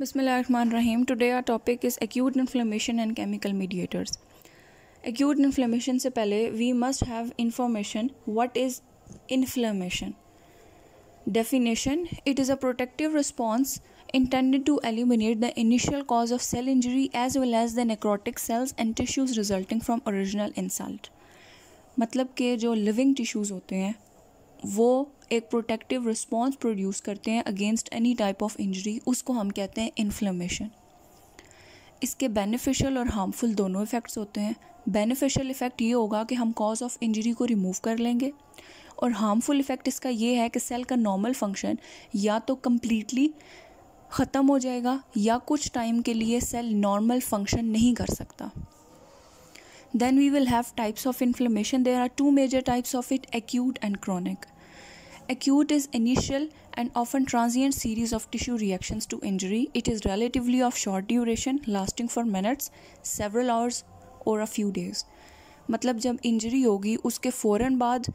बिसमान रहीम today our topic is acute inflammation and chemical mediators acute inflammation से पहले we must have information what is inflammation definition it is a protective response intended to eliminate the initial cause of cell injury as well as the necrotic cells and tissues resulting from original insult मतलब के जो living tissues होते हैं वो एक protective response produce करते हैं against any type of injury उसको हम कहते हैं इन्फ्लेमेशन इसके बेनिफिशियल और हार्मफुल दोनों इफ़ेक्ट्स होते हैं बेनिफिशियल इफ़ेक्ट ये होगा कि हम कॉज ऑफ इंजरी को रिमूव कर लेंगे और हार्मफुल इफ़ेक्ट इसका ये है कि सेल का नॉर्मल फंक्शन या तो कम्प्लीटली ख़त्म हो जाएगा या कुछ टाइम के लिए सेल नॉर्मल फंक्शन नहीं कर सकता Then we will have types of inflammation. There are two major types of it acute and chronic. Acute is initial and often transient series of tissue reactions to injury. It is relatively of short duration, lasting for minutes, several hours, or a few days. मतलब जब injury होगी उसके फ़ौर बाद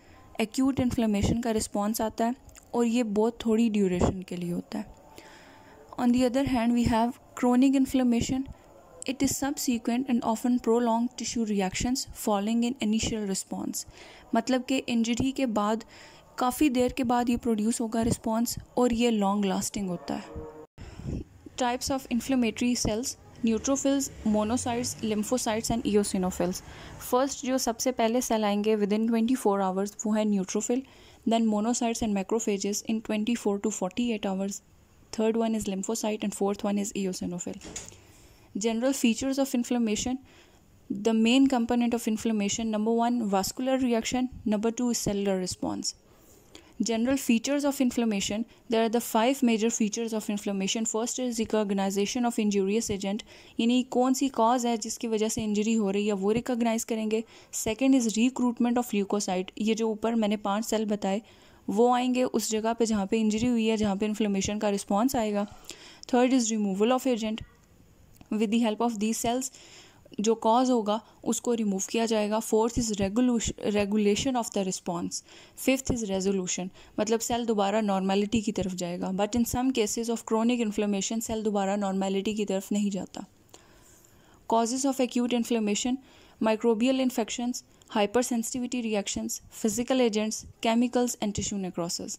acute inflammation का response आता है और ये बहुत थोड़ी ड्यूरेशन के लिए होता है on the other hand we have chronic inflammation It is subsequent and often prolonged tissue reactions falling in initial response. मतलब कि इंजरी के बाद काफ़ी देर के बाद ये प्रोड्यूस होगा रिस्पॉन्स और ये लॉन्ग लास्टिंग होता है types of inflammatory cells neutrophils monocytes lymphocytes and eosinophils first जो सबसे पहले सेल आएंगे within twenty four hours वो है neutrophil then monocytes and macrophages in twenty four to forty eight hours third one is lymphocyte and fourth one is eosinophil general features of inflammation the main component of inflammation number 1 vascular reaction number 2 cellular response general features of inflammation there are the five major features of inflammation first is recognization of injurious agent यानी कौन सी cause है जिसकी वजह से injury हो रही है वो रिकॉग्नाइज करेंगे second is recruitment of leukocyte ये जो ऊपर मैंने पाँच सेल बताए वो आएंगे उस जगह पे जहाँ पे इंजरी हुई है जहाँ पे इन्फ्लेमेशन का रिस्पॉन्स आएगा third is removal of agent with the help of these cells जो कॉज होगा उसको रिमूव किया जाएगा fourth is regulation of the response fifth is resolution मतलब सेल दोबारा नॉर्मेलिटी की तरफ जाएगा but in some cases of chronic inflammation cell दोबारा नॉर्मेलिटी की तरफ नहीं जाता causes of acute inflammation microbial infections hyper sensitivity reactions physical agents chemicals and tissue necrosis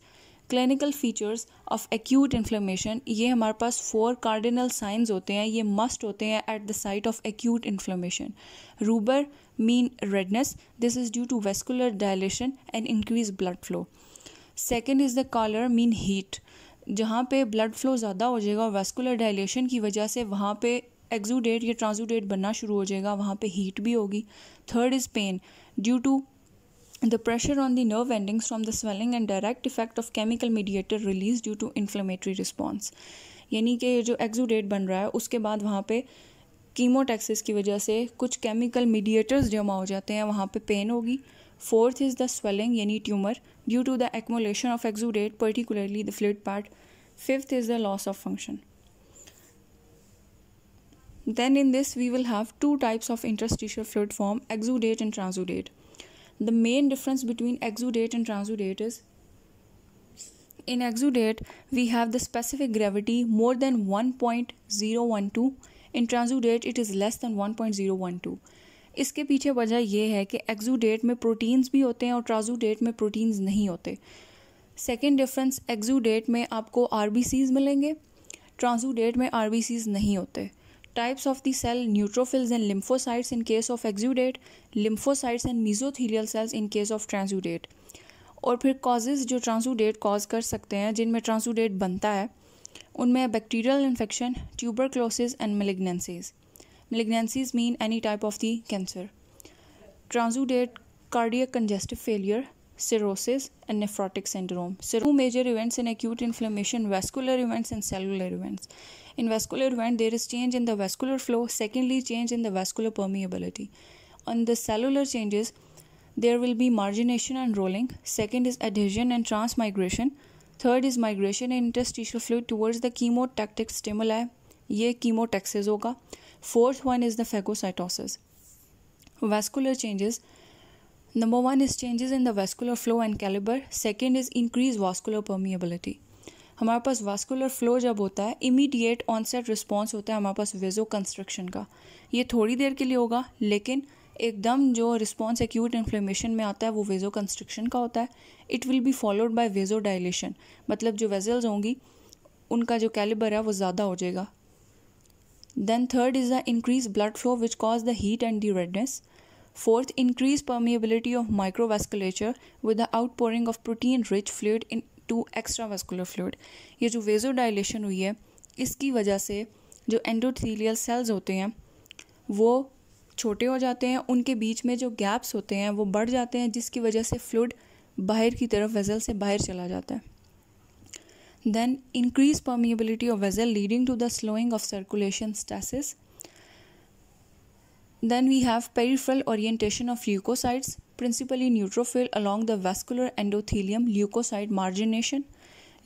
clinical features of acute inflammation ये हमारे पास फोर कार्डिनल साइंस होते हैं ये मस्ट होते हैं at the site of acute inflammation rubor mean redness this is due to vascular dilation and increase blood flow second is the calor mean heat जहाँ पे blood flow ज़्यादा हो जाएगा वेस्कुलर डायलेशन की वजह से वहाँ पे एक्जूडेट या ट्रांजूडेट बनना शुरू हो जाएगा वहाँ पे हीट भी होगी third is pain due to the pressure on the nerve endings from the swelling and direct effect of chemical mediator release due to inflammatory response यानी कि जो एक्जुडेट बन रहा है उसके बाद वहाँ पे कीमोटैक्सिस की वजह से कुछ केमिकल मीडिएटर्स जमा हो जाते हैं वहाँ पर पेन होगी फोर्थ इज़ द स्वेलिंग यानी tumour due to the accumulation of exudate particularly the fluid part fifth is the loss of function then in this we will have two types of interstitial fluid form exudate and transudate The main difference between exudate and transudate is in exudate we have the specific gravity more than 1.012 in transudate it is less than 1.012 इसके पीछे वजह यह है कि एक्जूडेट में proteins भी होते हैं और ट्राजूडेट में प्रोटीन्स नहीं होते सेकेंड डिफरेंस एक्जूडेट में आपको आर मिलेंगे ट्रांसू डेट में आर नहीं होते Types of the cell neutrophils and lymphocytes in case of exudate, lymphocytes and mesothelial cells in case of transudate. और फिर कॉजेज़ जो ट्रांसूडेट कॉज कर सकते हैं जिनमें ट्रांसूडेट बनता है उनमें bacterial infection tuberculosis and malignancies malignancies mean any type of the cancer transudate cardiac congestive failure cirrhosis and nephrotic syndrome. So two major events in acute inflammation, vascular events and cellular events. In vascular vent, there is change in the vascular flow. Secondly, change in the vascular permeability. On the cellular changes, there will be margination and rolling. Second is adhesion and transmigration. Third is migration in interstitial fluid towards the chemotactic stimuli. ये chemotaxis होगा. Fourth one is the phagocytosis. Vascular changes. Number one is changes in the vascular flow and caliber. Second is increased vascular permeability. हमारे पास vascular flow जब होता है immediate onset response होता है हमारे पास वेजो construction का ये थोड़ी देर के लिए होगा लेकिन एकदम जो रिस्पॉन्स एक्यूट इन्फ्लेमेशन में आता है वो वेजो कंस्ट्रक्शन का होता है it will be followed by vasodilation मतलब जो वेजल्स होंगी उनका जो कैलिबर है वो ज़्यादा हो जाएगा then third is the increase blood flow which cause the heat and the redness fourth increase permeability of with the outpouring of protein rich fluid into extravascular fluid ये जो वेजो dilation हुई है इसकी वजह से जो endothelial cells होते हैं वो छोटे हो जाते हैं उनके बीच में जो गैप्स होते हैं वो बढ़ जाते हैं जिसकी वजह से फ्लूड बाहर की तरफ वेजल से बाहर चला जाता है then increase permeability of vessel leading to the slowing of circulation stasis then we have peripheral orientation of leukocytes principally neutrophil along the vascular endothelium leukocyte margination.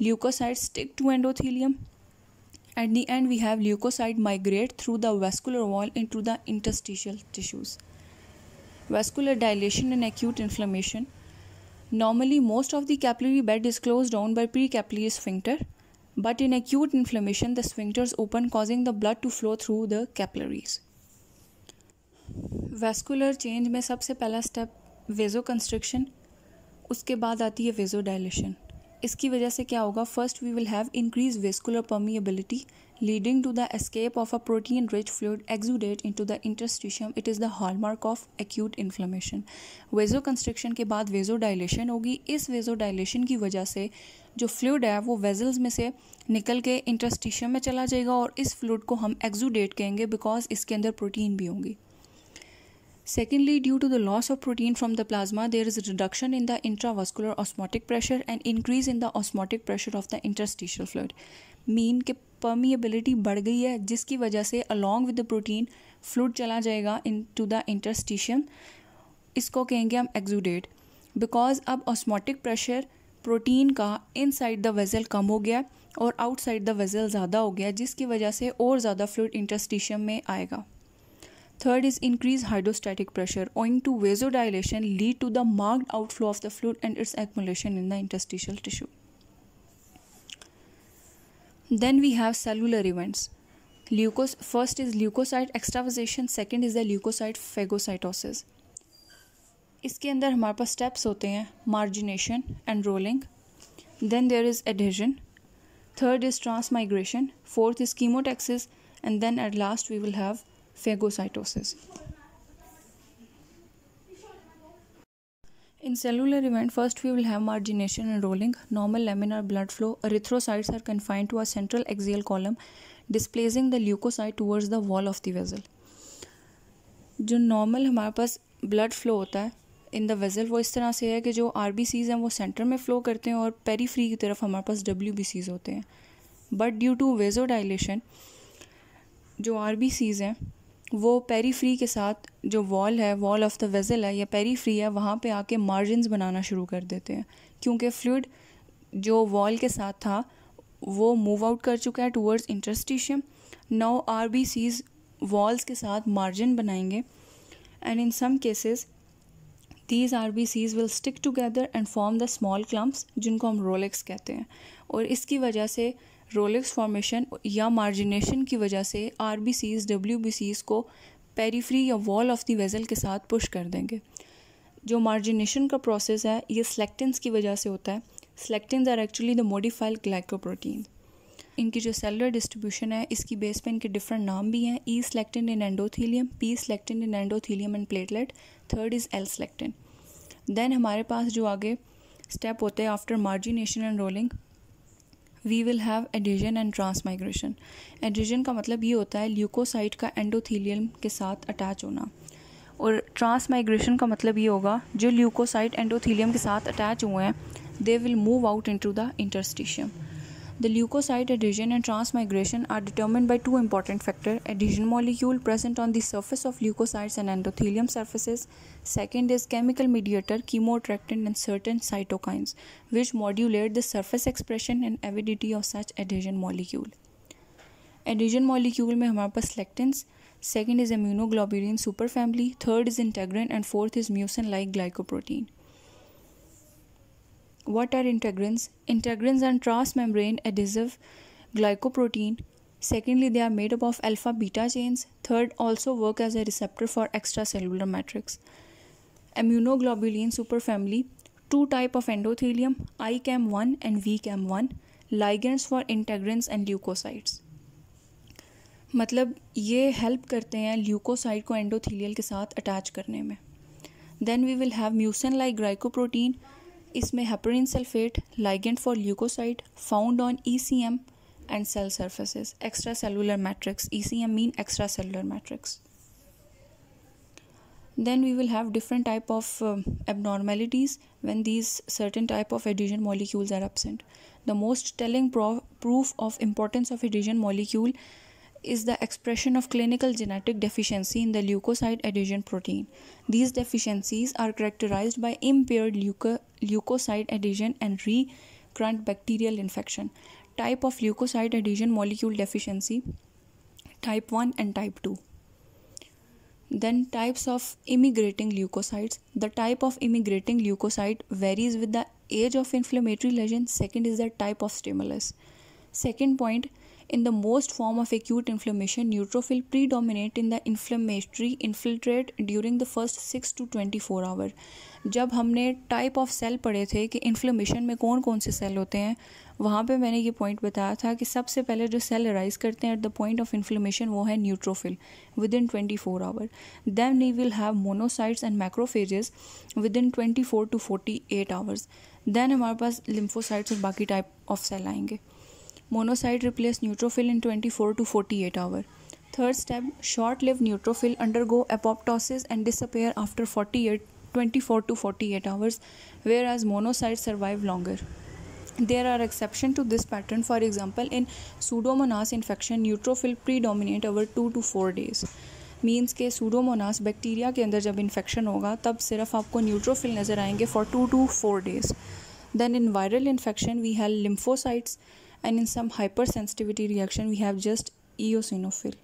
Leukocytes stick to endothelium. At the end, we have leukocyte migrate through the vascular wall into the interstitial tissues. Vascular dilation and acute inflammation. Normally, most of the capillary bed is closed down by precapillary sphincter, but in acute inflammation, the sphincters open, causing the blood to flow through the capillaries. Vascular change. में सबसे पहला वेज़ो construction उसके बाद आती है वेज़ो dilation इसकी वजह से क्या होगा first we will have increase vascular permeability leading to the escape of a protein rich fluid exudate into the interstitium it is the hallmark of acute inflammation vasoconstriction के बाद वेजो dilation होगी इस वेजो dilation की वजह से जो fluid है वो वेजल्स में से निकल के इंटरस्टिशियम में चला जाएगा और इस फ्लूड को हम एक्जूडेट कहेंगे बिकॉज इसके अंदर प्रोटीन भी होंगी Secondly, due to the loss of protein from the plasma, there is a reduction in the intravascular osmotic pressure and increase in the osmotic pressure of the interstitial fluid. Mean के permeability बढ़ गई है जिसकी वजह से along with the protein fluid चला जाएगा into the interstitium. इसको कहेंगे हम exudate. Because अब osmotic pressure protein का inside the vessel कम हो गया और outside the vessel ज़्यादा हो गया जिसकी वजह से और ज़्यादा fluid interstitium में आएगा Third is increased hydrostatic pressure owing to vasodilation lead to the marked outflow of the fluid and its accumulation in the interstitial tissue. Then we have cellular events. Leucos first is leukocyte extravasation, second is the leukocyte phagocytosis. इसके अंदर हमारे पास steps होते हैं margination and rolling then there is adhesion third is transmigration fourth is chemotaxis and then at last we will have phagocytosis in cellular event first we will have margination and rolling normal laminar blood flow erythrocytes are confined to are central axial column displacing the leukocyte towards the wall of the vessel जो normal हमारे पास blood flow होता है in the vessel वो इस तरह से है कि जो आर बी सीज हैं वो सेंटर में फ्लो करते हैं और पेरी फ्री की तरफ हमारे पास डब्ल्यू बी सीज होते हैं but due to vasodilation जो आर बी सीज हैं वो पेरी फ्री के साथ जो वॉल है वॉल ऑफ द वेज़ल है या पेरी फ्री है वहाँ पे आके मार्जिन बनाना शुरू कर देते हैं क्योंकि फ्लूड जो वॉल के साथ था वो मूव आउट कर चुका है towards interstitium now R B Cs walls के साथ मार्जिन बनाएंगे and in some cases these R B Cs will stick together and form the small clumps जिनको हम रोलेक्स कहते हैं और इसकी वजह से रोलेक्स फॉर्मेशन या मार्जिनेशन की वजह से R B Cs W B Cs को पेरीफ्री या वॉल ऑफ द वेज़ल के साथ पुश कर देंगे जो मार्जिनेशन का प्रोसेस है ये सेलेक्टिन्स की वजह से होता है selectins are actually the modified glycoprotein इनकी जो सेलुलर डिस्ट्रीब्यूशन है इसकी बेस पे इनके डिफरेंट नाम भी हैं E selectin in endothelium P selectin in endothelium and platelet third is L selectin then हमारे पास जो आगे स्टेप होते हैं after margination and rolling we will have adhesion and transmigration adhesion का मतलब ये होता है ल्यूकोसाइट का एंडोथीलियम के साथ अटैच होना और ट्रांसमाइग्रेशन का मतलब ये होगा जो ल्यूकोसाइट एंडोथीलियम के साथ अटैच हुए हैं they will move out into the interstitium The leukocyte adhesion and transmigration are determined by two important factors adhesion molecule present on the surface of leukocytes and endothelium surfaces. Second is chemical mediator chemoattractant and certain cytokines, which modulate the surface expression and avidity of such adhesion molecule. Adhesion molecule: may हमारे पास lectins. Second is immunoglobulin superfamily. Third is integrin and fourth is is like glycoprotein. What are integrins? Integrins are transmembrane adhesive glycoprotein. Secondly, they are made up of alpha beta chains. Third, also work as a receptor for extracellular matrix. Immunoglobulin superfamily. Two type of endothelium, ICAM1 and VCAM1. Ligands for integrins and leukocytes. मतलब ये help करते हैं leukocyte को endothelial के साथ attach करने में then we will have mucin like glycoprotein इसमें heparin sulphate ligand for leukocyte found on E C M and cell surface extracellular matrix E C M mean extracellular matrix then we will have different type of abnormalities when these certain type of adhesion molecules are absent the most telling proof of importance of adhesion molecule is the expression of clinical genetic deficiency in the leukocyte adhesion protein. These deficiencies are characterized by impaired leuko- leukocyte adhesion and recurrent bacterial infection. Type of leukocyte adhesion molecule deficiency type 1 and type 2. Then types of immigrating leukocytes. The type of immigrating leukocyte varies with the age of inflammatory lesion. Second is the type of stimulus. Second point In the most form of acute inflammation, neutrophil predominate in the inflammatory infiltrate during the first 6 to 24 hour जब हमने type of cell पढ़े थे कि inflammation में कौन कौन से cell होते हैं वहाँ पे मैंने ये पॉइंट बताया था कि सबसे पहले जो सेल अराइज करते हैं at the point of inflammation वो है neutrophil within twenty four hour then नी will have monocytes and macrophages within twenty four to forty eight hours then हमारे पास लिम्फोसाइट्स और बाकी टाइप ऑफ सेल आएंगे monocyte replace neutrophil in 24 to forty eight hour third step short live neutrophil undergo apoptosis and disappear after forty eight twenty four to forty eight hours where as monocyte survive longer there are exception to this pattern for example in pseudomonas infection neutrophil predominate over two to four days means के pseudomonas bacteria के अंदर जब infection होगा तब सिर्फ आपको neutrophil नज़र आएंगे for two to four days then in viral infection we have lymphocytes and in some hypersensitivity reaction we have just eosinophil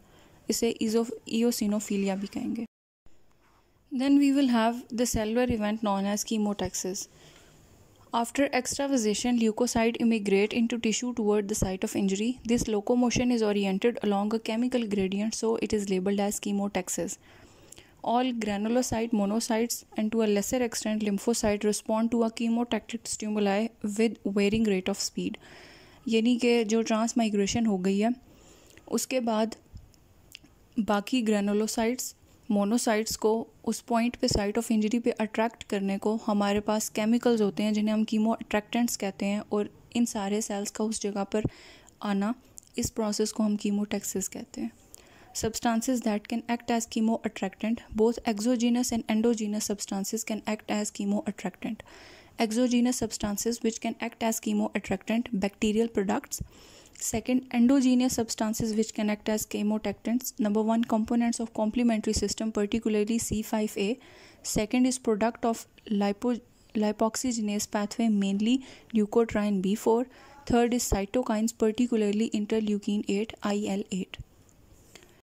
इसे eosinophilia भी कहेंगे then we will have the cellular event known as chemotaxis after extravasation leukocyte immigrate into tissue toward the site of injury this locomotion is oriented along a chemical gradient so it is labeled as chemotaxis all granulocyte monocytes and to a lesser extent lymphocyte respond to a chemotactic stimuli with varying rate of speed यानी कि जो trans migration हो गई है उसके बाद बाकी ग्रेनोलोसाइट्स monocytes को उस पॉइंट पे साइट ऑफ इंजरी पे अट्रैक्ट करने को हमारे पास केमिकल्स होते हैं जिन्हें हम कीमो अट्रैक्टेंट्स कहते हैं और इन सारे सेल्स का उस जगह पर आना इस प्रोसेस को हम कीमोटेक्सिस कहते हैं that can act as chemoattractant both both and endogenous substances can act as chemoattractant exogenous substances which can act as chemoattractant bacterial products second endogenous substances which can act as chemotactants number one components of complementary system particularly c5a second is product of lipo- lipoxygenase pathway mainly leukotriene b4 third is cytokines particularly interleukin 8 il8